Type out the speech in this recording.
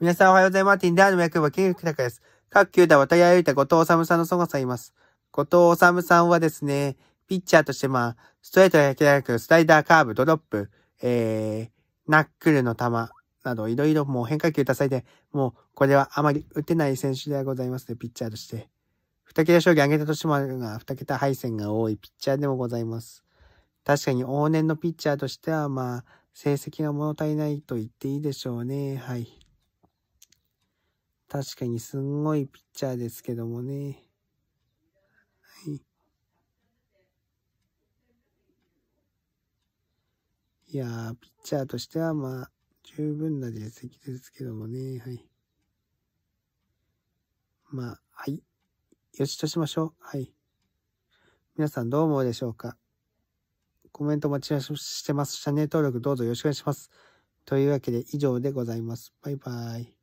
皆さんおはようございます。ティンダーの役はクタクです。各球団渡り歩いた後藤治さんの孫さんいます。後藤治さんはですね、ピッチャーとしてまあ、ストレートだけでなく、スライダー、カーブ、ドロップ、えー、ナックルの球など、いろいろもう変化球多彩で、もうこれはあまり打てない選手ではございますね、ピッチャーとして。二桁将棋上げた年もあるが、二桁敗戦が多いピッチャーでもございます。確かに往年のピッチャーとしては、まあ、成績が物足りないと言っていいでしょうね。はい。確かにすんごいピッチャーですけどもね。はい。いやー、ピッチャーとしてはまあ、十分な実績ですけどもね。はい。まあ、はい。よしとしましょう。はい。皆さんどう思うでしょうかコメント待ちしてます。チャンネル登録どうぞよろしくお願いします。というわけで以上でございます。バイバイ。